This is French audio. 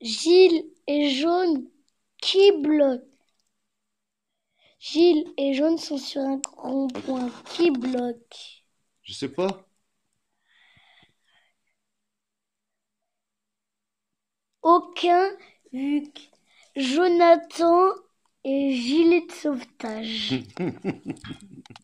Gilles et Jaune qui bloque Gilles et Jaune sont sur un grand point qui bloque. Je sais pas. Aucun vu que Jonathan et gilet de sauvetage.